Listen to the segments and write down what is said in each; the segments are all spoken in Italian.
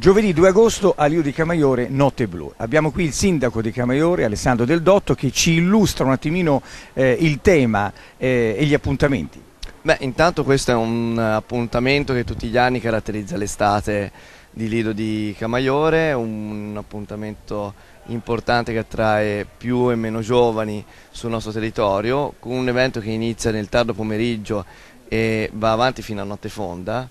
Giovedì 2 agosto a Liu di Camaiore, Notte Blu. Abbiamo qui il sindaco di Camaiore, Alessandro Del Dotto, che ci illustra un attimino eh, il tema eh, e gli appuntamenti. Beh, intanto questo è un appuntamento che tutti gli anni caratterizza l'estate di Lido di Camaiore, un appuntamento importante che attrae più e meno giovani sul nostro territorio, un evento che inizia nel tardo pomeriggio e va avanti fino a notte fonda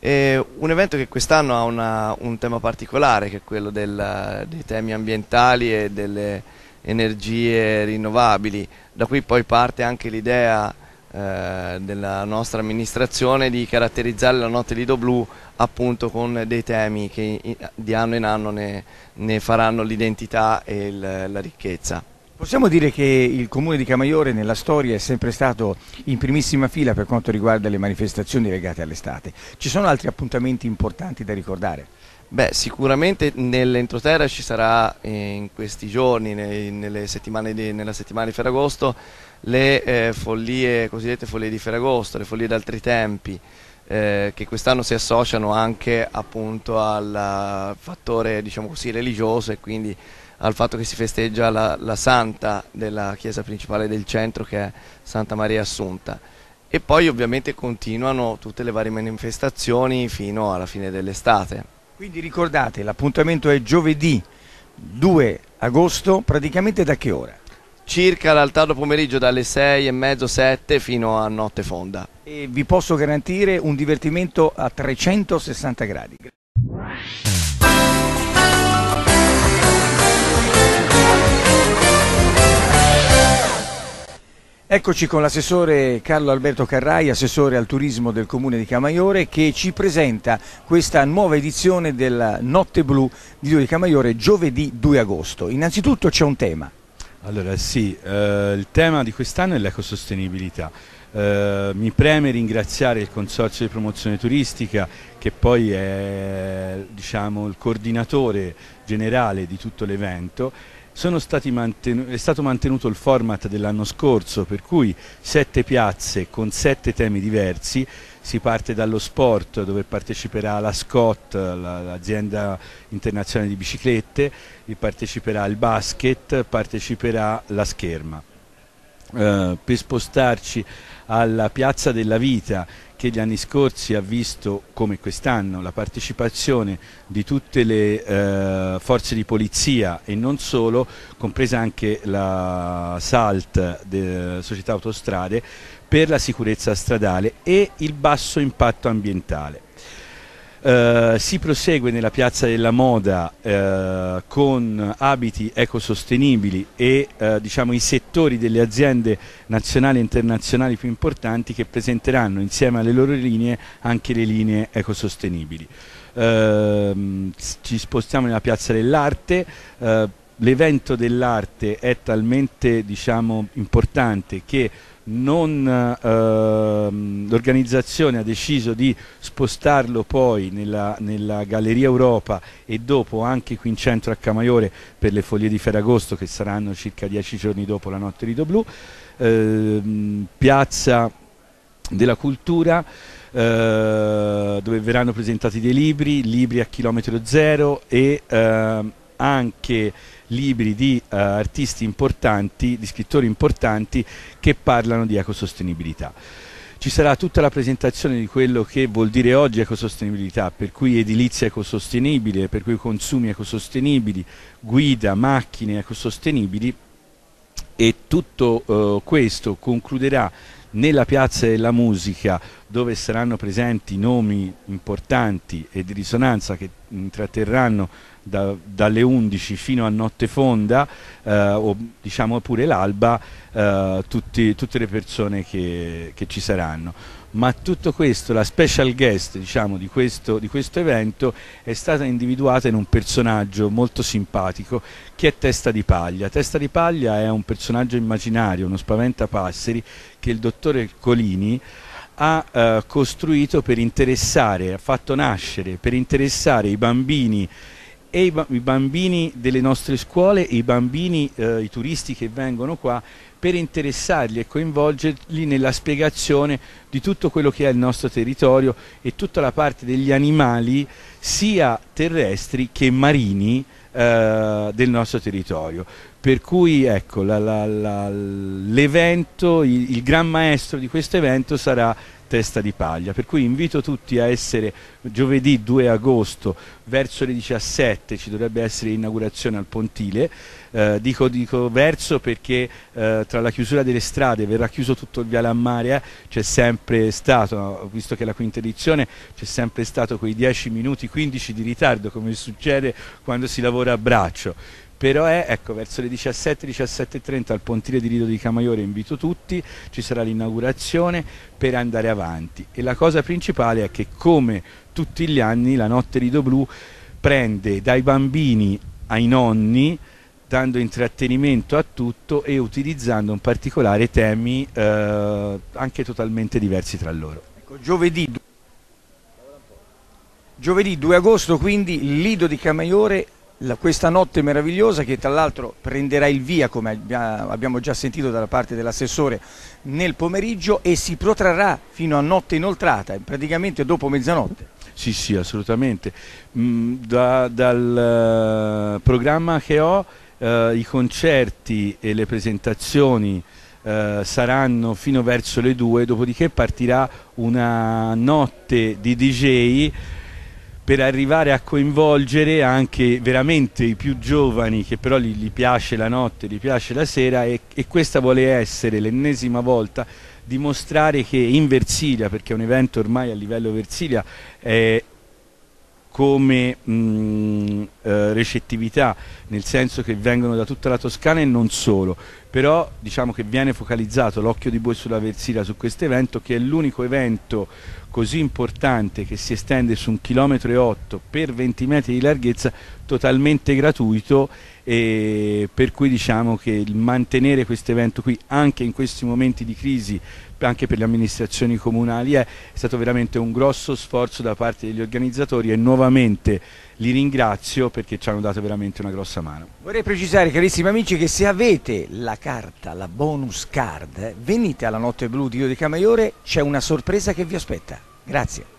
e un evento che quest'anno ha una, un tema particolare, che è quello del, dei temi ambientali e delle energie rinnovabili, da cui poi parte anche l'idea eh, della nostra amministrazione di caratterizzare la notte Lido Blu appunto con dei temi che di anno in anno ne, ne faranno l'identità e il, la ricchezza. Possiamo dire che il comune di Camaiore nella storia è sempre stato in primissima fila per quanto riguarda le manifestazioni legate all'estate. Ci sono altri appuntamenti importanti da ricordare? Beh, sicuramente nell'entroterra ci sarà eh, in questi giorni, di, nella settimana di Ferragosto, le eh, follie, cosiddette follie di Ferragosto, le follie d'altri tempi, eh, che quest'anno si associano anche appunto al eh, fattore diciamo così, religioso e quindi al fatto che si festeggia la, la, santa della chiesa principale del centro che è Santa Maria Assunta e poi ovviamente continuano tutte le varie manifestazioni fino alla fine dell'estate. Quindi ricordate, l'appuntamento è giovedì 2 agosto, praticamente da che ora? Circa l'altaro pomeriggio dalle 6 e mezzo, 7 fino a notte fonda. E vi posso garantire un divertimento a 360 gradi. Eccoci con l'assessore Carlo Alberto Carrai, assessore al turismo del comune di Camaiore, che ci presenta questa nuova edizione della Notte Blu di Lido di Camaiore giovedì 2 agosto. Innanzitutto c'è un tema. Allora sì, eh, il tema di quest'anno è l'ecosostenibilità. Eh, mi preme ringraziare il Consorzio di Promozione Turistica che poi è diciamo, il coordinatore generale di tutto l'evento è stato mantenuto il format dell'anno scorso, per cui sette piazze con sette temi diversi, si parte dallo sport dove parteciperà la Scott, l'azienda internazionale di biciclette, parteciperà il basket, parteciperà la scherma. Eh, per spostarci alla Piazza della Vita che gli anni scorsi ha visto, come quest'anno, la partecipazione di tutte le eh, forze di polizia e non solo, compresa anche la SALT, Società Autostrade, per la sicurezza stradale e il basso impatto ambientale. Eh, si prosegue nella piazza della moda uh, con abiti ecosostenibili e uh, diciamo, i settori delle aziende nazionali e internazionali più importanti che presenteranno insieme alle loro linee anche le linee ecosostenibili. Ehm, ci spostiamo nella piazza dell'arte l'evento dell'arte è talmente diciamo, importante che ehm, l'organizzazione ha deciso di spostarlo poi nella, nella, Galleria Europa e dopo anche qui in centro a Camaiore per le foglie di Ferragosto che saranno circa dieci giorni dopo la notte di Doblu, ehm, piazza della cultura eh, dove verranno presentati dei libri, libri a chilometro zero e eh, anche libri di uh, artisti importanti, di scrittori importanti che parlano di ecosostenibilità. Ci sarà tutta la presentazione di quello che vuol dire oggi ecosostenibilità, per cui edilizia ecosostenibile, per cui consumi ecosostenibili, guida, macchine ecosostenibili e tutto uh, questo concluderà nella piazza della musica dove saranno presenti nomi importanti e di risonanza che intratterranno da, dalle 11 fino a notte fonda eh, o diciamo pure l'alba eh, tutti, tutte le persone che, che, ci saranno ma tutto questo, la special guest diciamo, di, questo, di questo evento è stata individuata in un personaggio molto simpatico che è Testa di Paglia. Testa di Paglia è un personaggio immaginario, uno spaventapasseri che il dottore Colini ha eh, costruito per interessare, ha fatto nascere, per interessare i bambini e i, i, bambini delle nostre scuole, i bambini, eh, i turisti che vengono qua, per interessarli e coinvolgerli nella spiegazione di tutto quello che è il nostro territorio e tutta la parte degli animali, sia terrestri che marini, eh, del nostro territorio. Per cui ecco, l'evento, il, il gran maestro di questo evento sarà testa di paglia. Per cui invito tutti a essere giovedì 2 agosto verso le 17 ci dovrebbe essere l'inaugurazione al Pontile. Eh, dico, dico, verso perché eh, tra la chiusura delle strade verrà chiuso tutto il viale a Marea, c'è sempre stato, visto che è la quinta edizione, c'è sempre stato quei 10 minuti, 15 di ritardo come succede quando si lavora a braccio però è ecco, verso le 17, 17.30 al pontile di Lido di Camaiore invito tutti, ci sarà l'inaugurazione per andare avanti e la cosa principale è che come tutti gli anni la notte Lido Blu prende dai bambini ai nonni dando intrattenimento a tutto e utilizzando in particolare temi eh, anche totalmente diversi tra loro. Ecco, giovedì, giovedì 2 agosto quindi Lido di Camaiore questa notte meravigliosa che tra l'altro prenderà il via, come abbiamo già sentito dalla parte dell'assessore, nel pomeriggio e si protrarrà fino a notte inoltrata, praticamente dopo mezzanotte. Sì, sì, assolutamente. Mm, da, dal eh, programma che ho, eh, i concerti e le presentazioni eh, saranno fino verso le 2, dopodiché partirà una notte di DJ per arrivare a coinvolgere anche veramente i più giovani che però gli, gli piace la notte, gli piace la sera e, e questa vuole essere l'ennesima volta dimostrare che in Versilia, perché è un evento ormai a livello Versilia, è come mh, mm, eh, recettività, nel senso che vengono da tutta la Toscana e non solo, però diciamo che viene focalizzato l'occhio di bue sulla Versilia su questo evento che è l'unico evento così importante che si estende su un chilometro e otto per 20 metri di larghezza totalmente gratuito e per cui diciamo che il mantenere questo evento qui anche in questi momenti di crisi anche per le amministrazioni comunali è, è stato veramente un grosso sforzo da parte degli organizzatori e nuovamente li ringrazio perché ci hanno dato veramente una grossa mano. Vorrei precisare carissimi amici che se avete la carta, la bonus card, venite alla Notte Blu di Io di Camaiore, c'è una sorpresa che vi aspetta. Grazie.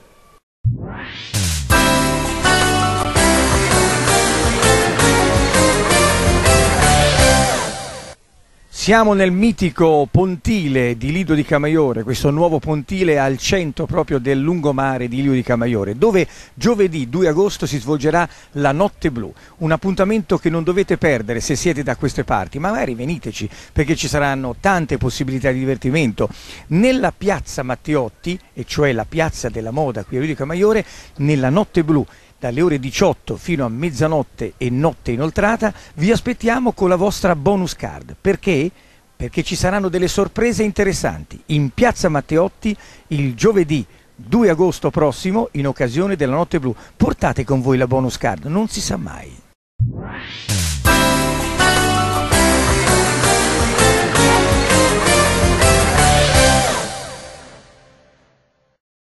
Siamo nel mitico pontile di Lido di Camaiore, questo nuovo pontile al centro proprio del lungomare di Lido di Camaiore, dove giovedì 2 agosto si svolgerà la Notte Blu, un appuntamento che non dovete perdere se siete da queste parti, ma magari veniteci perché ci saranno tante possibilità di divertimento. Nella piazza Matteotti, e cioè la piazza della moda qui a Lido di Camaiore, nella Notte Blu dalle ore 18 fino a mezzanotte e notte inoltrata, vi aspettiamo con la vostra bonus card. Perché? Perché ci saranno delle sorprese interessanti in Piazza Matteotti il giovedì 2 agosto prossimo in occasione della Notte Blu. Portate con voi la bonus card, non si sa mai.